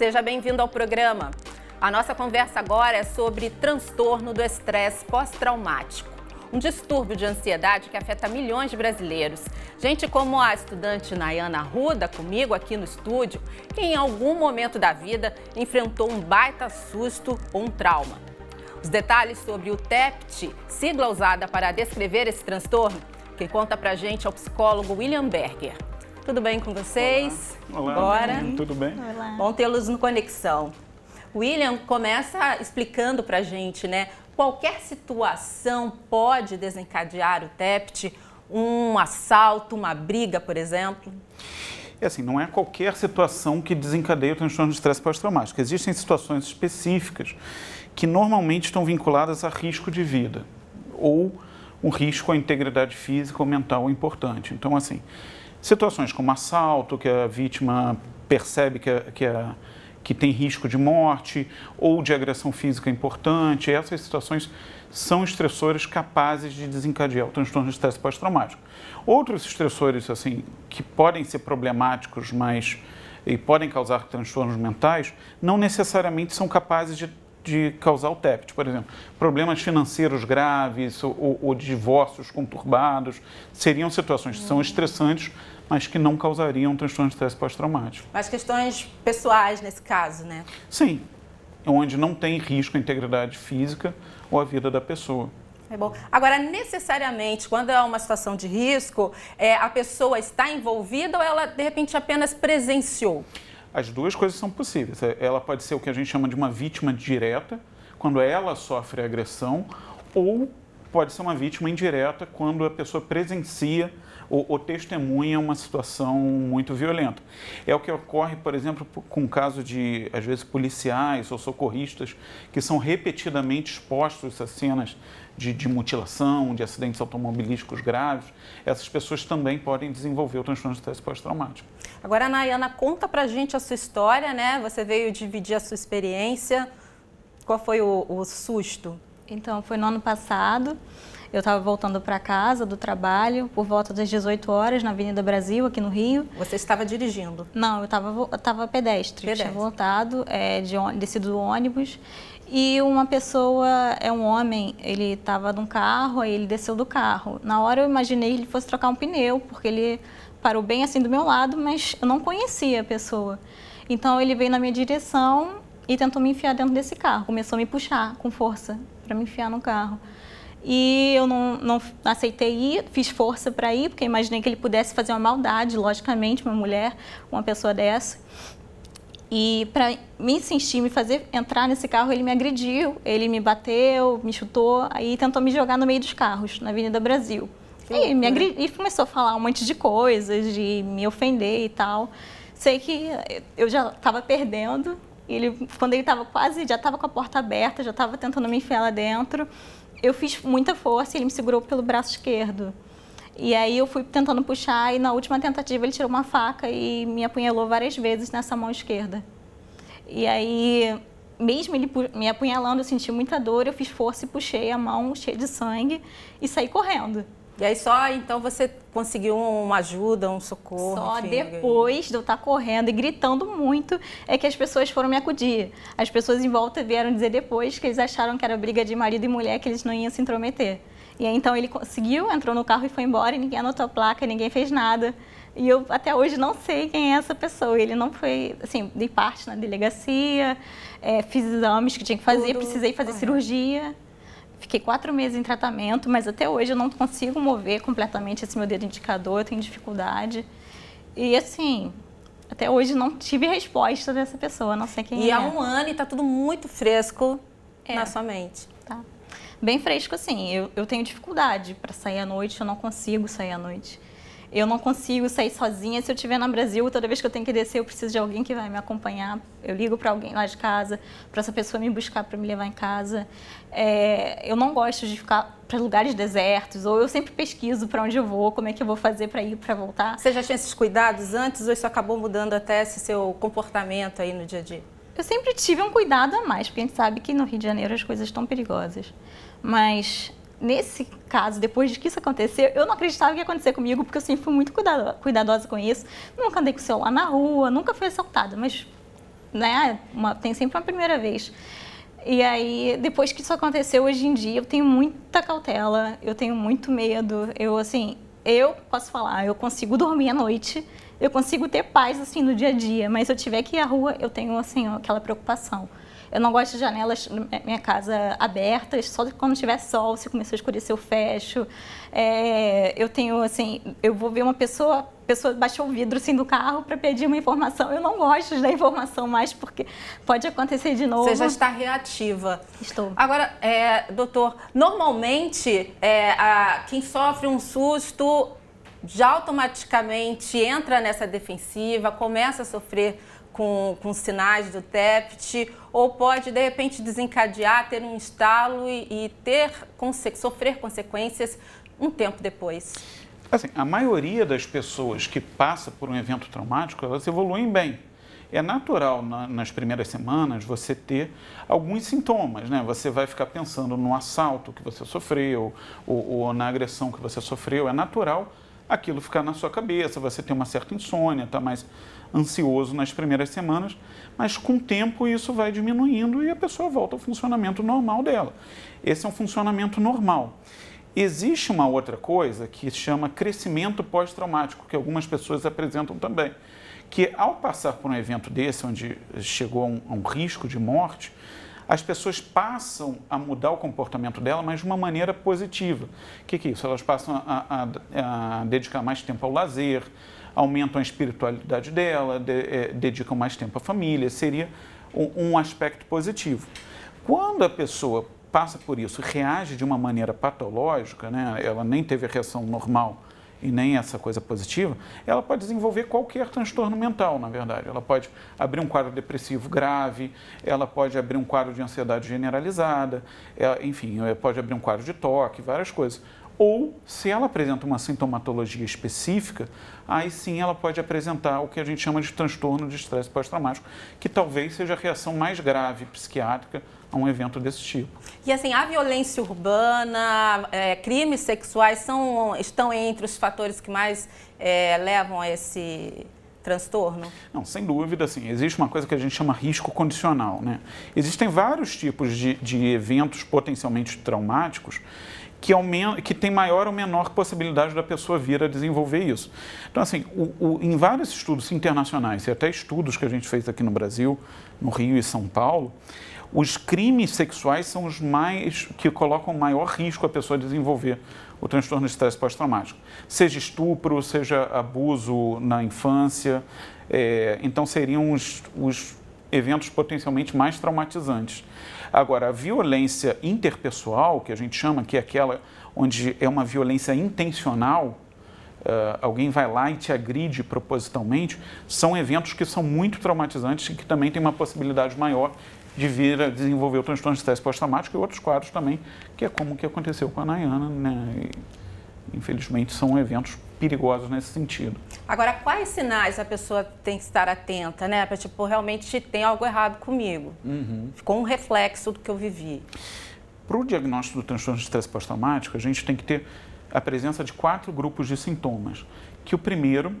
Seja bem-vindo ao programa. A nossa conversa agora é sobre transtorno do estresse pós-traumático. Um distúrbio de ansiedade que afeta milhões de brasileiros. Gente como a estudante Nayana Ruda, comigo aqui no estúdio, que em algum momento da vida enfrentou um baita susto ou um trauma. Os detalhes sobre o TEPT, sigla usada para descrever esse transtorno, quem conta pra gente é o psicólogo William Berger. Tudo bem com vocês? Olá. Olá. Bora? Tudo bem? Olá. Bom tê-los no Conexão. William começa explicando para a gente, né? Qualquer situação pode desencadear o TEPT, um assalto, uma briga, por exemplo? É assim, não é qualquer situação que desencadeia o transtorno de estresse pós-traumático. Existem situações específicas que normalmente estão vinculadas a risco de vida ou um risco à integridade física ou mental importante. Então, assim, Situações como assalto, que a vítima percebe que, a, que, a, é, que tem risco de morte ou de agressão física importante, essas situações são estressores capazes de desencadear o transtorno de estresse pós-traumático. Outros estressores, assim, que podem ser problemáticos, mas e podem causar transtornos mentais, não necessariamente são capazes de de causar o TEPT, por exemplo. Problemas financeiros graves ou, ou divórcios conturbados seriam situações que são hum. estressantes, mas que não causariam transtorno de estresse pós-traumático. Mas questões pessoais nesse caso, né? Sim, onde não tem risco à integridade física ou à vida da pessoa. É bom. Agora, necessariamente, quando é uma situação de risco, é, a pessoa está envolvida ou ela, de repente, apenas presenciou? As duas coisas são possíveis. É, ela pode ser o que a gente chama de uma vítima direta, quando ela sofre agressão, ou pode ser uma vítima indireta quando a pessoa presencia o ou testemunha é uma situação muito violenta. É o que ocorre, por exemplo, com o caso de, às vezes, policiais ou socorristas que são repetidamente expostos a cenas de, de, mutilação, de acidentes automobilísticos graves, essas pessoas também podem desenvolver o transtorno de estresse pós-traumático. Agora, Nayana, conta pra gente a sua história, né? Você veio dividir a sua experiência. Qual foi o, o susto? Então, foi no ano passado. Eu estava voltando para casa do trabalho por volta das 18 horas na Avenida Brasil, aqui no Rio. Você estava dirigindo? Não, eu estava tava pedestre, pedestre. Tinha voltado, é, de, descido do ônibus. E uma pessoa, é um homem, ele estava num carro, aí ele desceu do carro. Na hora eu imaginei que ele fosse trocar um pneu, porque ele parou bem assim do meu lado, mas eu não conhecia a pessoa. Então ele veio na minha direção e tentou me enfiar dentro desse carro, começou a me puxar com força para me enfiar no carro. E eu não, não aceitei ir, fiz força para ir, porque imaginei que ele pudesse fazer uma maldade, logicamente, uma mulher, uma pessoa dessa. E para me insistir, me fazer entrar nesse carro, ele me agrediu, ele me bateu, me chutou, aí tentou me jogar no meio dos carros, na Avenida Brasil. E, me e começou a falar um monte de coisas, de me ofender e tal. Sei que eu já estava perdendo. Ele, quando ele estava quase, já estava com a porta aberta, já estava tentando me enfiar lá dentro eu fiz muita força e ele me segurou pelo braço esquerdo. E aí eu fui tentando puxar e na última tentativa ele tirou uma faca e me apunhalou várias vezes nessa mão esquerda. E aí, mesmo ele me apunhalando, eu senti muita dor, eu fiz força e puxei a mão cheia de sangue e saí correndo. E aí só então você conseguiu uma ajuda, um socorro? Só enfim, depois de eu estar tá correndo e gritando muito é que as pessoas foram me acudir. As pessoas em volta vieram dizer depois que eles acharam que era briga de marido e mulher, que eles não iam se intrometer. E aí, então ele conseguiu, entrou no carro e foi embora, e ninguém anotou a placa, ninguém fez nada. E eu até hoje não sei quem é essa pessoa. Ele não foi, assim, dei parte na delegacia, é, fiz exames que tinha que fazer, Tudo precisei fazer correto. cirurgia. Fiquei quatro meses em tratamento, mas até hoje eu não consigo mover completamente esse meu dedo indicador, eu tenho dificuldade. E assim, até hoje não tive resposta dessa pessoa, não sei quem e é. E há um ano e tá tudo muito fresco é. na sua mente. Tá. Bem fresco, assim. Eu, eu tenho dificuldade para sair à noite, eu não consigo sair à noite eu não consigo sair sozinha. Se eu estiver no Brasil, toda vez que eu tenho que descer, eu preciso de alguém que vai me acompanhar. Eu ligo para alguém lá de casa, para essa pessoa me buscar para me levar em casa. É, eu não gosto de ficar para lugares desertos, ou eu sempre pesquiso para onde eu vou, como é que eu vou fazer para ir, para voltar. Você já tinha esses cuidados antes ou isso acabou mudando até esse seu comportamento aí no dia a dia? Eu sempre tive um cuidado a mais, porque a gente sabe que no Rio de Janeiro as coisas estão perigosas. Mas nesse caso, depois de que isso aconteceu, eu não acreditava que ia acontecer comigo, porque eu sempre fui muito cuidadosa com isso. Nunca andei com o celular na rua, nunca fui assaltada, mas né, uma, tem sempre uma primeira vez. E aí, depois que isso aconteceu, hoje em dia, eu tenho muita cautela, eu tenho muito medo. Eu, assim, eu posso falar, eu consigo dormir à noite, eu consigo ter paz, assim, no dia a dia, mas se eu tiver que ir à rua, eu tenho, assim, aquela preocupação. Eu não gosto de janelas na minha casa abertas, só quando tiver sol, se começar a escurecer, eu fecho. É, eu tenho, assim, eu vou ver uma pessoa, pessoa baixou o vidro assim, do carro para pedir uma informação. Eu não gosto de dar informação mais, porque pode acontecer de novo. Você já está reativa. Estou. Agora, é, doutor, normalmente é, a, quem sofre um susto já automaticamente entra nessa defensiva, começa a sofrer com, com sinais do TEPT, ou pode, de repente, desencadear, ter um estalo e, e ter, sofrer consequências um tempo depois? Assim, a maioria das pessoas que passa por um evento traumático, elas evoluem bem. É natural na, nas primeiras semanas você ter alguns sintomas, né? Você vai ficar pensando no assalto que você sofreu ou, ou na agressão que você sofreu. É natural aquilo ficar na sua cabeça, você tem uma certa insônia, tá mais ansioso nas primeiras semanas, mas com o tempo isso vai diminuindo e a pessoa volta ao funcionamento normal dela. Esse é um funcionamento normal. Existe uma outra coisa que chama crescimento pós-traumático, que algumas pessoas apresentam também, que ao passar por um evento desse, onde chegou a um, a um risco de morte, as pessoas passam a mudar o comportamento dela, mas de uma maneira positiva. O que, que, é isso? Elas passam a, a, a dedicar mais tempo ao lazer, aumentam a espiritualidade dela, de, é, dedicam mais tempo à família, seria um, um aspecto positivo. Quando a pessoa passa por isso, reage de uma maneira patológica, né? ela nem teve a reação normal e nem essa coisa positiva, ela pode desenvolver qualquer transtorno mental, na verdade. Ela pode abrir um quadro depressivo grave, ela pode abrir um quadro de ansiedade generalizada, ela, é, enfim, é, pode abrir um quadro de toque, várias coisas ou se ela apresenta uma sintomatologia específica, aí sim ela pode apresentar o que a gente chama de transtorno de estresse pós-traumático, que talvez seja a reação mais grave psiquiátrica a um evento desse tipo. E assim, a violência urbana, é, crimes sexuais são, estão entre os fatores que mais é, levam a esse transtorno? Não, sem dúvida, assim, existe uma coisa que a gente chama risco condicional, né? Existem vários tipos de, de eventos potencialmente traumáticos que, aumenta, que tem maior ou menor possibilidade da pessoa vir a desenvolver isso. Então, assim, o, o, em vários estudos internacionais, e até estudos que a gente fez aqui no Brasil, no Rio e São Paulo, os crimes sexuais são os mais que colocam maior risco a pessoa desenvolver o transtorno de estresse pós-traumático. Seja estupro, seja abuso na infância. É, então, seriam os, os eventos potencialmente mais traumatizantes. Agora, a violência interpessoal, que a gente chama, que é aquela onde é uma violência intencional, Uh, alguém vai lá e te agride propositalmente, são eventos que são muito traumatizantes e que também tem uma possibilidade maior de vir a desenvolver o transtorno de estresse pós-traumático e outros quadros também, que é como o que aconteceu com a Nayana, né? infelizmente são eventos perigosos nesse sentido. Agora, quais sinais a pessoa tem que estar atenta, né? Para, tipo, realmente tem algo errado comigo. Uhum. Ficou um reflexo do que eu vivi. Para o diagnóstico do transtorno de estresse pós-traumático, a gente tem que ter a presença de quatro grupos de sintomas. Que o primeiro,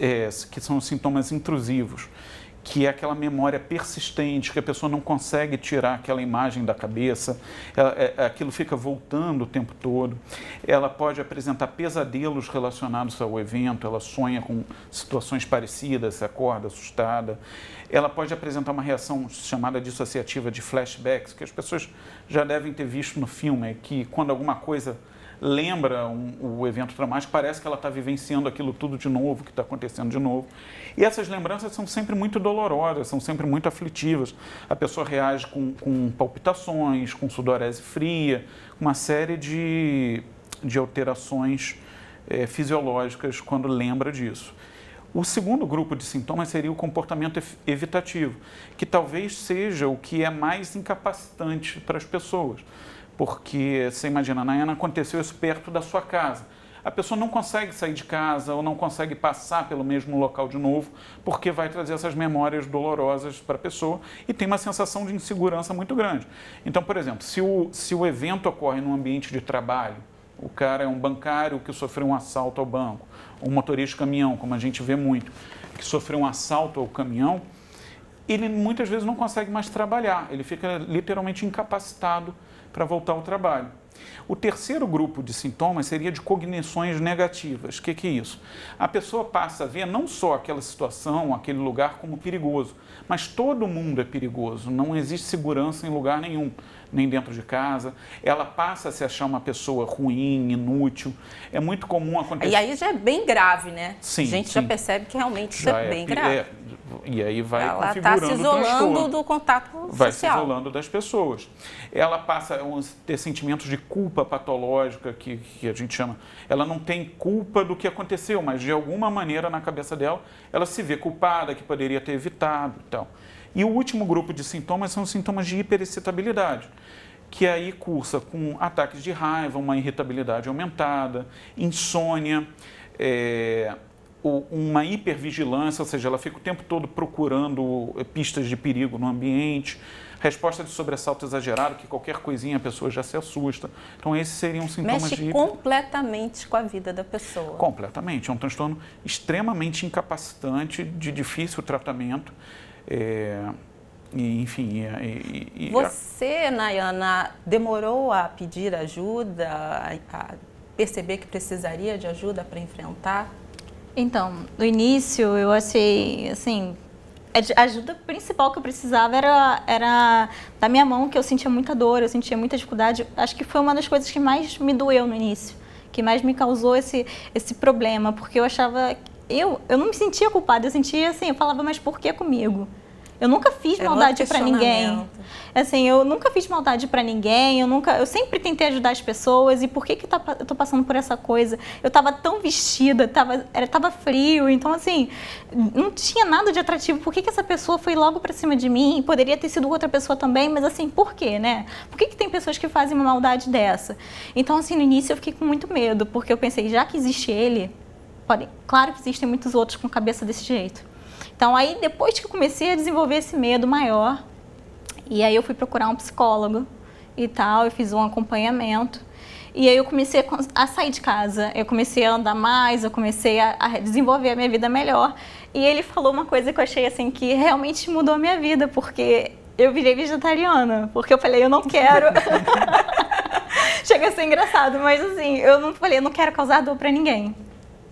é, que são os sintomas intrusivos, que é aquela memória persistente, que a pessoa não consegue tirar aquela imagem da cabeça, ela, é, é, aquilo fica voltando o tempo todo. Ela pode apresentar pesadelos relacionados ao evento, ela sonha com situações parecidas, se acorda assustada. Ela pode apresentar uma reação chamada dissociativa de flashbacks, que as pessoas já devem ter visto no filme, que quando alguma coisa lembra um, o evento traumático, parece que ela está vivenciando aquilo tudo de novo, que está acontecendo de novo. E essas lembranças são sempre muito dolorosas, são sempre muito aflitivas. A pessoa reage com, com palpitações, com sudorese fria, uma série de, de alterações é, fisiológicas quando lembra disso. O segundo grupo de sintomas seria o comportamento evitativo, que talvez seja o que é mais incapacitante para as pessoas. Porque, você imagina, Nayana, aconteceu isso perto da sua casa. A pessoa não consegue sair de casa ou não consegue passar pelo mesmo local de novo, porque vai trazer essas memórias dolorosas para a pessoa e tem uma sensação de insegurança muito grande. Então, por exemplo, se o, se o evento ocorre num ambiente de trabalho, o cara é um bancário que sofreu um assalto ao banco, um motorista de caminhão, como a gente vê muito, que sofreu um assalto ao caminhão, ele muitas vezes não consegue mais trabalhar, ele fica literalmente incapacitado para voltar ao trabalho. O terceiro grupo de sintomas seria de cognições negativas. O que, que é isso? A pessoa passa a ver não só aquela situação, aquele lugar como perigoso, mas todo mundo é perigoso, não existe segurança em lugar nenhum, nem dentro de casa. Ela passa a se achar uma pessoa ruim, inútil. É muito comum acontecer. E aí já é bem grave, né? Sim. A gente sim. já percebe que realmente isso é, é bem grave. É, e aí vai ela configurando tá se isolando do contato social. Vai se isolando das pessoas. Ela passa a ter sentimentos de culpa patológica que, que a gente chama. Ela não tem culpa do que aconteceu, mas de alguma maneira na cabeça dela ela se vê culpada, que poderia ter evitado e tal. E o último grupo de sintomas são sintomas de hiperexcitabilidade, que aí cursa com ataques de raiva, uma irritabilidade aumentada, insônia, é, uma hipervigilância, ou seja, ela fica o tempo todo procurando eh, pistas de perigo no ambiente, resposta de sobressalto exagerado, que qualquer coisinha a pessoa já se assusta. Então, esses seriam sintomas Mexe de... Mexe completamente com a vida da pessoa. Completamente. É um transtorno extremamente incapacitante, de difícil tratamento. É... E, enfim. E, e, Você, Nayana, demorou a pedir ajuda, a perceber que precisaria de ajuda para enfrentar então, no início eu achei, assim, a ajuda principal que eu precisava era, era da minha mão, que eu sentia muita dor, eu sentia muita dificuldade. Acho que foi uma das coisas que mais me doeu no início, que mais me causou esse, esse problema, porque eu achava. Eu, eu não me sentia culpada, eu sentia assim, eu falava, mas por que comigo? Eu nunca fiz é maldade para ninguém. Assim, eu nunca fiz maldade para ninguém, eu nunca, eu sempre tentei ajudar as pessoas e por que que tá, eu tô passando por essa coisa? Eu tava tão vestida, tava, era, tava frio, então assim, não tinha nada de atrativo. Por que que essa pessoa foi logo para cima de mim? Poderia ter sido outra pessoa também, mas assim, por quê, né? Por que que tem pessoas que fazem uma maldade dessa? Então assim, no início eu fiquei com muito medo, porque eu pensei, já que existe ele, Claro que existem muitos outros com cabeça desse jeito. Então aí depois que eu comecei a desenvolver esse medo maior, e aí eu fui procurar um psicólogo e tal, eu fiz um acompanhamento. E aí eu comecei a sair de casa, eu comecei a andar mais, eu comecei a, a, desenvolver a minha vida melhor. E ele falou uma coisa que eu achei assim que realmente mudou a minha vida, porque eu virei vegetariana, porque eu falei, eu não quero. Chega a ser engraçado, mas assim, eu não falei, eu não quero causar dor para ninguém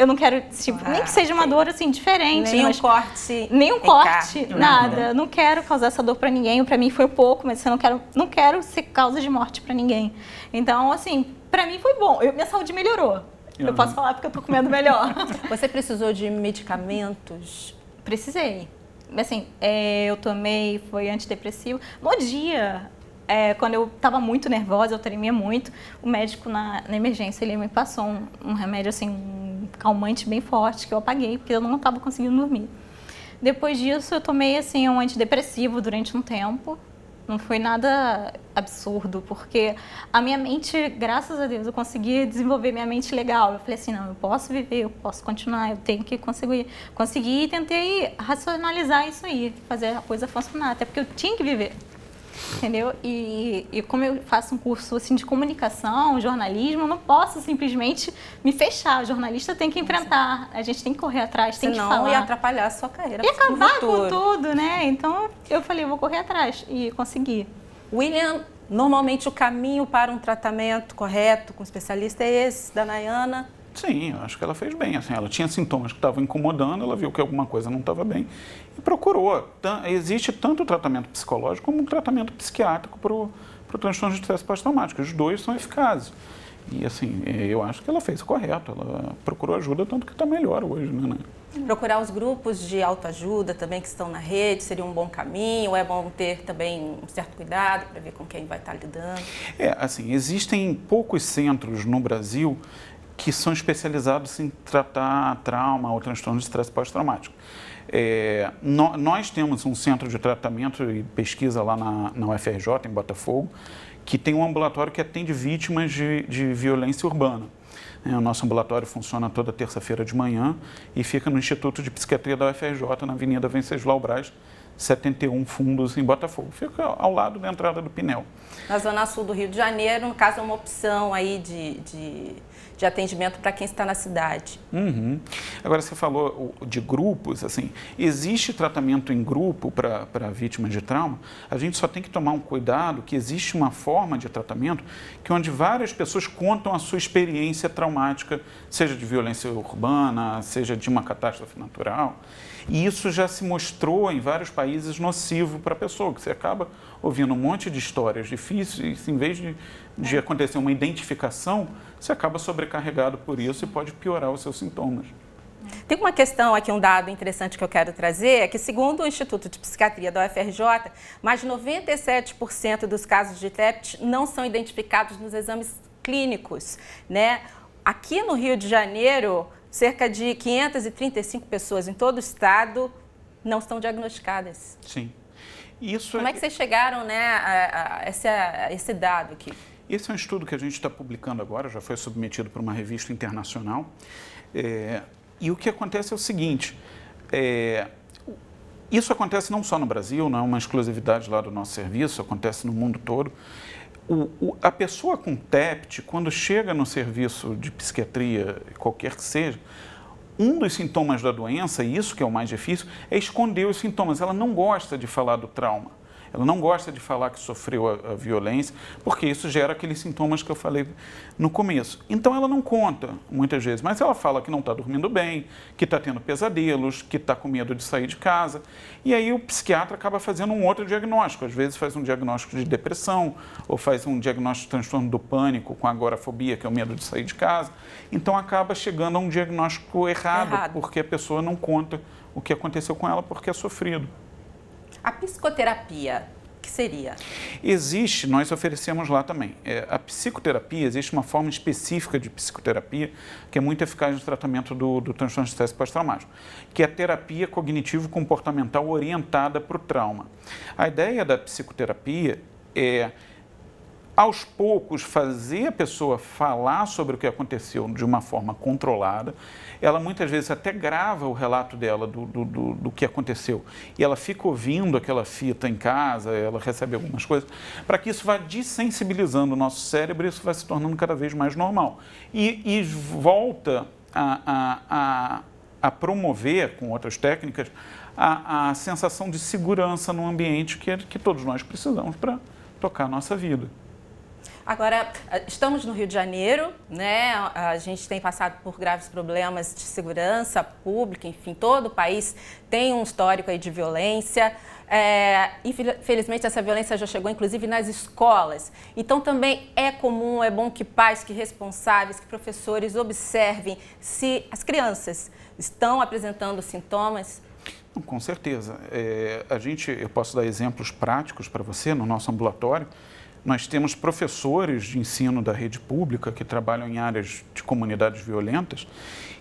eu não quero, tipo, ah, nem que ah, seja uma dor assim diferente. Nenhum corte. Nenhum corte, nada. Não quero causar essa dor para ninguém. Para mim foi pouco, mas eu não quero, não quero ser causa de morte para ninguém. Então, assim, para mim foi bom. Eu, minha saúde melhorou. Eu uhum. posso falar porque eu tô comendo melhor. Você precisou de medicamentos? Precisei. Assim, é, eu tomei, foi antidepressivo. No dia, é, quando eu estava muito nervosa, eu tremia muito, o médico na, na, emergência, ele me passou um, um remédio, assim, um calmante bem forte que eu apaguei, porque eu não estava conseguindo dormir. Depois disso, eu tomei assim um antidepressivo durante um tempo. Não foi nada absurdo, porque a minha mente, graças a Deus, eu consegui desenvolver minha mente legal. Eu falei assim, não, eu posso viver, eu posso continuar, eu tenho que conseguir. Consegui e tentei racionalizar isso aí, fazer a coisa funcionar, até porque eu tinha que viver entendeu? E, e como eu faço um curso assim de comunicação, jornalismo, eu não posso simplesmente me fechar. O jornalista tem que enfrentar, a gente tem que correr atrás, tem Senão, que falar. atrapalhar a sua carreira. E acabar com tudo, né? Então eu falei, vou correr atrás e consegui. William, normalmente o caminho para um tratamento correto com especialista é esse, da Nayana. Sim, eu acho que ela fez bem. Assim, ela tinha sintomas que estavam incomodando, ela viu que alguma coisa não estava bem e procurou. Existe tanto o tratamento psicológico como o tratamento psiquiátrico para o transtorno de estresse pós-traumático. Os dois são eficazes. E assim, é, eu acho que ela fez o correto, ela procurou ajuda, tanto que está melhor hoje, né, né? Procurar os grupos de autoajuda também que estão na rede seria um bom caminho, é bom ter também um certo cuidado para ver com quem vai estar tá lidando? É, assim, existem poucos centros no Brasil que são especializados em tratar trauma ou transtorno de estresse pós-traumático. É, no, nós temos um centro de tratamento e pesquisa lá na, na, UFRJ, em Botafogo, que tem um ambulatório que atende vítimas de, de violência urbana. É, o nosso ambulatório funciona toda terça-feira de manhã e fica no Instituto de Psiquiatria da UFRJ, na Avenida Venceslau Braz, 71 fundos em Botafogo. Fica ao lado da entrada do Pinel. Na zona sul do Rio de Janeiro, no caso, é uma opção aí de, de, de atendimento para quem está na cidade. Uhum. Agora, você falou de grupos, assim, existe tratamento em grupo para vítimas de trauma? A gente só tem que tomar um cuidado que existe uma forma de tratamento que onde várias pessoas contam a sua experiência traumática, seja de violência urbana, seja de uma catástrofe natural. E isso já se mostrou em vários países nocivo para a pessoa, que você acaba ouvindo um monte de histórias difíceis, em vez de, de é. acontecer uma identificação, você acaba sobrecarregado por isso e pode piorar os seus sintomas. Tem uma questão aqui, um dado interessante que eu quero trazer, é que segundo o Instituto de Psiquiatria da UFRJ, mais de 97% dos casos de TEPT não são identificados nos exames clínicos, né? Aqui no Rio de Janeiro, cerca de 535 pessoas em todo o estado não estão diagnosticadas. Sim. Isso Como é... é que vocês chegaram né, a, a, esse, a esse dado aqui? Esse é um estudo que a gente está publicando agora, já foi submetido para uma revista internacional. É, e o que acontece é o seguinte: é, isso acontece não só no Brasil, não é uma exclusividade lá do nosso serviço, acontece no mundo todo. O, o, a pessoa com TEPT, quando chega no serviço de psiquiatria, qualquer que seja, um dos sintomas da doença, e isso que é o mais difícil, é esconder os sintomas. Ela não gosta de falar do trauma. Ela não gosta de falar que sofreu a, a violência, porque isso gera aqueles sintomas que eu falei no começo. Então ela não conta muitas vezes, mas ela fala que não está dormindo bem, que está tendo pesadelos, que está com medo de sair de casa. E aí o psiquiatra acaba fazendo um outro diagnóstico. Às vezes faz um diagnóstico de depressão, ou faz um diagnóstico de transtorno do pânico, com agorafobia, que é o medo de sair de casa. Então acaba chegando a um diagnóstico errado, errado. porque a pessoa não conta o que aconteceu com ela porque é sofrido. A psicoterapia, que seria? Existe, nós oferecemos lá também. É, a psicoterapia, existe uma forma específica de psicoterapia que é muito eficaz no tratamento do, do transtorno de estresse pós-traumático, que é a terapia cognitivo-comportamental orientada para o trauma. A ideia da psicoterapia é aos poucos fazer a pessoa falar sobre o que aconteceu de uma forma controlada. Ela muitas vezes até grava o relato dela do, do, do, do que aconteceu. E ela fica ouvindo aquela fita em casa, ela recebe algumas coisas, para que isso vá desensibilizando o nosso cérebro e isso vai se tornando cada vez mais normal. E, e volta a, a, a, a promover, com outras técnicas, a, a sensação de segurança no ambiente que, que todos nós precisamos para tocar a nossa vida. Agora, estamos no Rio de Janeiro, né? A gente tem passado por graves problemas de segurança pública, enfim, todo o país tem um histórico aí de violência. É, infelizmente, essa violência já chegou, inclusive, nas escolas. Então, também é comum, é bom que pais, que responsáveis, que professores observem se as crianças estão apresentando sintomas. Com certeza. É, a gente, eu posso dar exemplos práticos para você no nosso ambulatório. Nós temos professores de ensino da rede pública que trabalham em áreas de comunidades violentas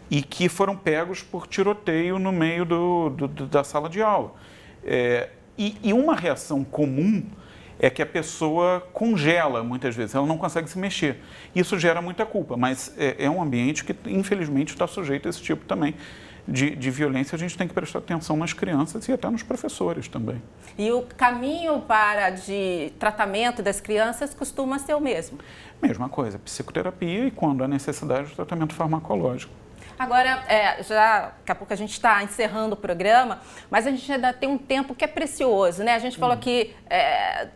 e que foram pegos por tiroteio no meio do, do, da sala de aula. É, e, e uma reação comum é que a pessoa congela muitas vezes, ela não consegue se mexer. Isso gera muita culpa, mas é, é um ambiente que, infelizmente, está sujeito a esse tipo também de, de violência, a gente tem que prestar atenção nas crianças e até nos professores também. E o caminho para de tratamento das crianças costuma ser o mesmo? Mesma coisa, psicoterapia e quando há necessidade, tratamento farmacológico. Agora, é, já daqui a pouco a gente está encerrando o programa, mas a gente ainda tem um tempo que é precioso, né? A gente falou hum. que é,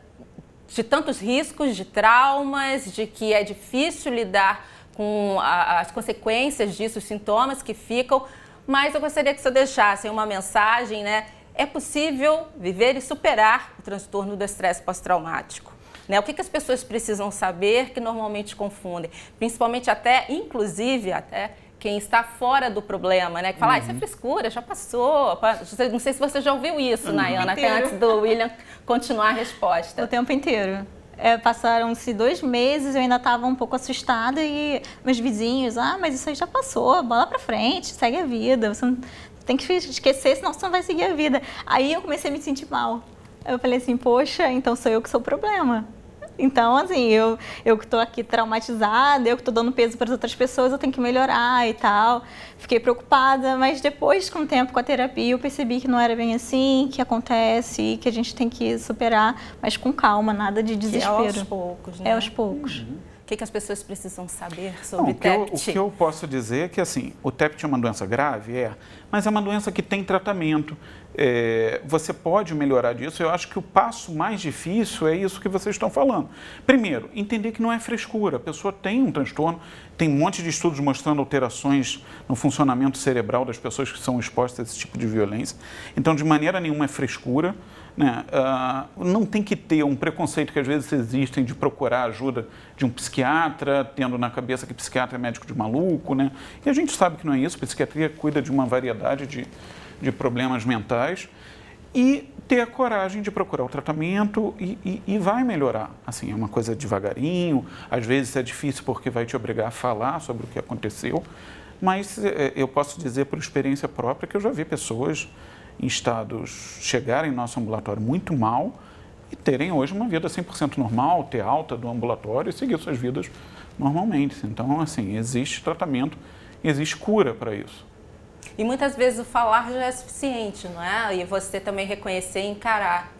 de tantos riscos, de traumas, de que é difícil lidar com a, as consequências disso, os sintomas que ficam, mas eu gostaria que você deixasse uma mensagem, né? É possível viver e superar o transtorno do estresse pós-traumático. Né? O que, que, as pessoas precisam saber que normalmente confundem, principalmente até, inclusive até quem está fora do problema, né? Que fala, uhum. ah, isso é uhum. frescura, já passou. Não sei se você já ouviu isso, uhum. Nayana, até antes do William continuar a resposta. O tempo inteiro. É, Passaram-se dois meses, eu ainda estava um pouco assustada e meus vizinhos, ah, mas isso aí já passou, bola para frente, segue a vida, você não tem que esquecer, senão você não vai seguir a vida. Aí eu comecei a me sentir mal. Eu falei assim, poxa, então sou eu que sou o problema. Então, assim, eu, eu que estou aqui traumatizada, eu que estou dando peso para as outras pessoas, eu tenho que melhorar e tal. Fiquei preocupada, mas depois, com o tempo, com a terapia, eu percebi que não era bem assim, que acontece, que a gente tem que superar, mas com calma, nada de desespero. Que é aos poucos, é né? É aos poucos. Uhum. O que, que as pessoas precisam saber sobre Não, o TEPT? Que eu, o que eu posso dizer é que, assim, o TEPT é uma doença grave, é, mas é uma doença que tem tratamento. É, você pode melhorar disso. Eu acho que o passo mais difícil é isso que vocês estão falando. Primeiro, entender que não é frescura. A pessoa tem um transtorno, tem um monte de estudos mostrando alterações no funcionamento cerebral das pessoas que são expostas a esse tipo de violência. Então, de maneira nenhuma é frescura. Né? Uh, não tem que ter um preconceito que às vezes existem de procurar ajuda de um psiquiatra, tendo na cabeça que psiquiatra é médico de maluco, né? E a gente sabe que não é isso, psiquiatria cuida de uma variedade de, de problemas mentais e ter a coragem de procurar o tratamento e, e, e, vai melhorar. Assim, é uma coisa devagarinho, às vezes é difícil porque vai te obrigar a falar sobre o que aconteceu, mas eh, eu posso dizer por experiência própria que eu já vi pessoas em estados chegarem no nosso ambulatório muito mal e terem hoje uma vida 100% normal, ter alta do ambulatório e seguir suas vidas normalmente. Então, assim, existe tratamento, existe cura para isso. E muitas vezes o falar já é suficiente, não é? E você também reconhecer e encarar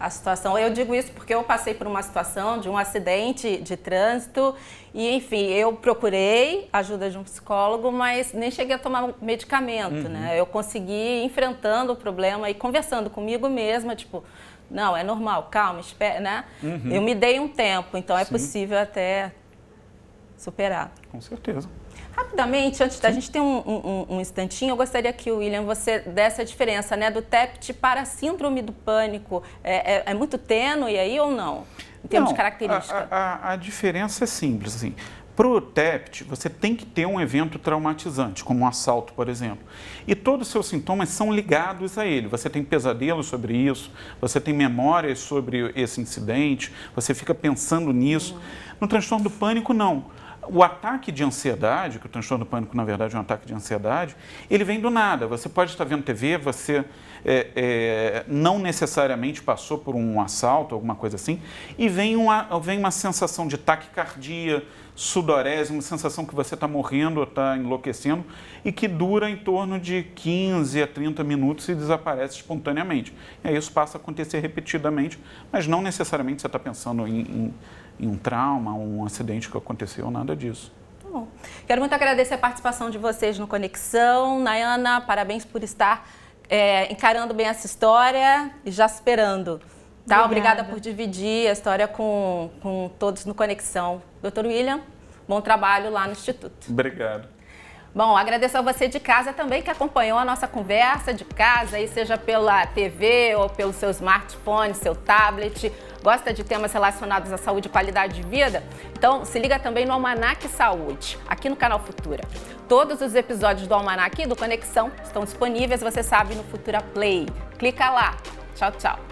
a situação. Eu digo isso porque eu passei por uma situação de um acidente de trânsito e, enfim, eu procurei ajuda de um psicólogo, mas nem cheguei a tomar medicamento, uhum. né? Eu consegui enfrentando o problema e conversando comigo mesma, tipo, não, é normal, calma, espera, né? Uhum. Eu me dei um tempo, então é Sim. é possível até superar. Com certeza. Rapidamente, antes Sim. da gente ter um, um, um, instantinho, eu gostaria que, o William, você desse a diferença né, do TEPT para a síndrome do pânico. É, é, é muito tênue aí ou não? Em termos não, de característica. A, a, a diferença é simples, assim. Para o TEPT, você tem que ter um evento traumatizante, como um assalto, por exemplo. E todos os seus sintomas são ligados a ele. Você tem pesadelos sobre isso, você tem memórias sobre esse incidente, você fica pensando nisso. Uhum. No transtorno do pânico, não o ataque de ansiedade, que o transtorno do pânico, na verdade, é um ataque de ansiedade, ele vem do nada. Você pode estar vendo TV, você é, é, não necessariamente passou por um assalto, alguma coisa assim, e vem uma, vem uma sensação de taquicardia, sudorese, uma sensação que você está morrendo ou está enlouquecendo, e que dura em torno de 15 a 30 minutos e desaparece espontaneamente. E é, aí isso passa a acontecer repetidamente, mas não necessariamente você está pensando em, em em um trauma, um acidente que aconteceu, nada disso. Tá bom. Quero muito agradecer a participação de vocês no Conexão. Nayana, parabéns por estar é, encarando bem essa história e já esperando. Tá? Obrigada. Obrigada por dividir a história com, com todos no Conexão. Doutor William, bom trabalho lá no Instituto. Obrigado. Bom, agradeço a você de casa também que acompanhou a nossa conversa de casa, aí seja pela TV ou pelo seu smartphone, seu tablet. Gosta de temas relacionados à saúde e qualidade de vida? Então se liga também no Almanac Saúde, aqui no canal Futura. Todos os episódios do Almanac e do Conexão estão disponíveis, você sabe, no Futura Play. Clica lá. Tchau, tchau.